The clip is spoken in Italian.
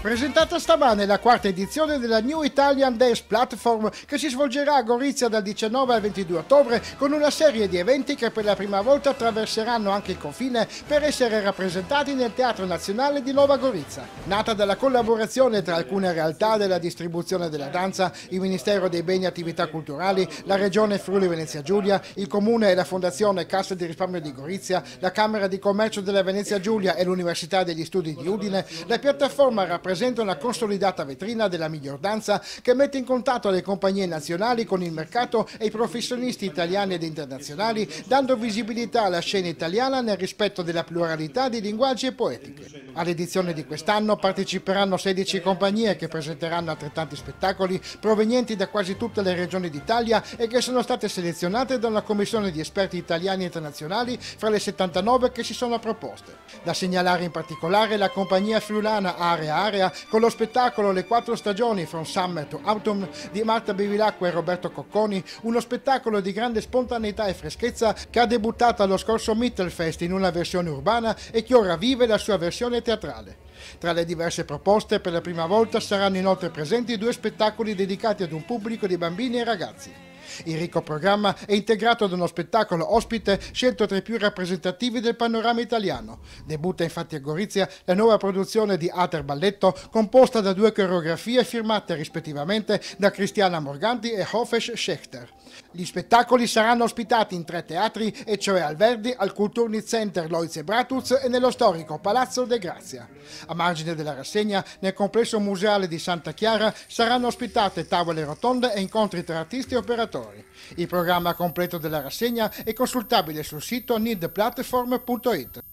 Presentata stamane la quarta edizione della New Italian Dance Platform che si svolgerà a Gorizia dal 19 al 22 ottobre con una serie di eventi che per la prima volta attraverseranno anche il confine per essere rappresentati nel Teatro Nazionale di Nova Gorizia. Nata dalla collaborazione tra alcune realtà della distribuzione della danza, il Ministero dei Beni e Attività Culturali, la Regione Friuli Venezia Giulia, il Comune e la Fondazione Cassa di Risparmio di Gorizia, la Camera di Commercio della Venezia Giulia e l'Università degli Studi di Udine, la piattaforma rappresenta rappresenta una consolidata vetrina della migliordanza che mette in contatto le compagnie nazionali con il mercato e i professionisti italiani ed internazionali, dando visibilità alla scena italiana nel rispetto della pluralità di linguaggi e poetiche. All'edizione di quest'anno parteciperanno 16 compagnie che presenteranno altrettanti spettacoli provenienti da quasi tutte le regioni d'Italia e che sono state selezionate da una commissione di esperti italiani e internazionali fra le 79 che si sono proposte. Da segnalare in particolare la compagnia friulana Area Area Bavaria con lo spettacolo Le quattro stagioni From Summer to Autumn di Marta Bevilacqua e Roberto Cocconi, uno spettacolo di grande spontaneità e freschezza che ha debuttato allo scorso Mittelfest in una versione urbana e che ora vive la sua versione teatrale. Tra le diverse proposte per la prima volta saranno inoltre presenti due spettacoli dedicati ad un pubblico di bambini e ragazzi. Il ricco programma è integrato ad uno spettacolo ospite scelto tra i più rappresentativi del panorama italiano. Debutta infatti a Gorizia la nuova produzione di Ater Balletto composta da due coreografie firmate rispettivamente da Cristiana Morganti e Hofesh Schechter. Gli spettacoli saranno ospitati in tre teatri, e cioè al Verdi, al Kulturni Center Loiz e Bratuz e nello storico Palazzo De Grazia. A margine della rassegna, nel complesso museale di Santa Chiara saranno ospitate tavole rotonde e incontri tra artisti e operatori. Il programma completo della rassegna è consultabile sul sito needplatform.it.